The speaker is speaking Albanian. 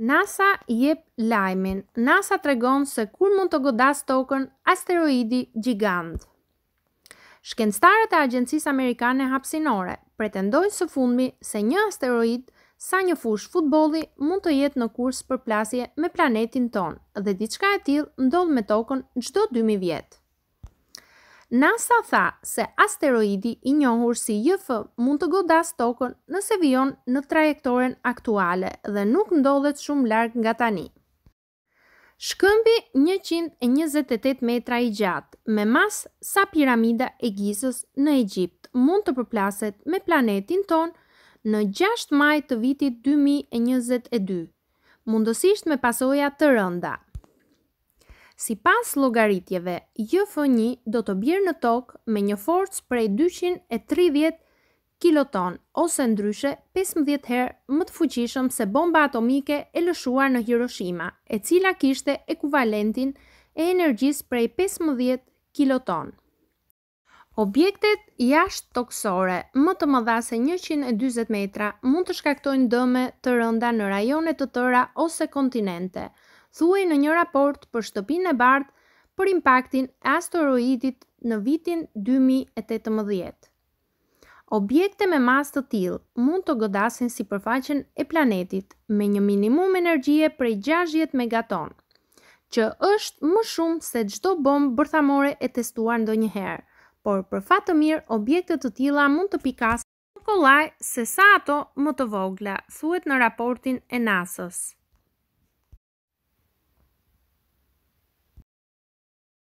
NASA jep lajmin. NASA tregon se kur mund të godas tokën asteroidi gjigant. Shkencëtarët e Agjencisë Amerikane Hapësinore pretendojnë së fundmi se një asteroid sa një fushë futbolli mund të jetë në kurs për plasje me planetin tonë dhe diçka e tillë ndodh me tokën çdo 2000 vjet. NASA tha se asteroidi i njohur si JF mund të godas tokën nëse vion në trajektoren aktuale dhe nuk ndodhet shumë larg nga tani. Shkëmbi 128 metra i gjatë, me mas sa piramida e Gizës në Egjipt, mund të përplaset me planetin ton në 6 maj të vitit 2022. Mundësisht me pasoja të rënda, Si pas logaritjeve, JF1 do të bjerë në tokë me një forcë prej 230 kiloton, ose ndryshe 15 herë më të fuqishëm se bomba atomike e lëshuar në Hiroshima, e cila kishte ekuvalentin e energjis prej 15 kiloton. Objektet jashtë toksore më të mëdha se 120 metra mund të shkaktojnë dëme të rënda në rajonet të tëra ose kontinente, thuaj në një raport për shtëpinë e bardhë për impaktin e asteroidit në vitin 2018. Objekte me masë të tillë mund të godasin sipërfaqen e planetit me një minimum energjie prej 60 megaton, që është më shumë se çdo bombë bërthamore e testuar ndonjëherë, por për fat të mirë objekte të tilla mund të pikasin kollaj se sa ato më të vogla, thuhet në raportin e NASA-s.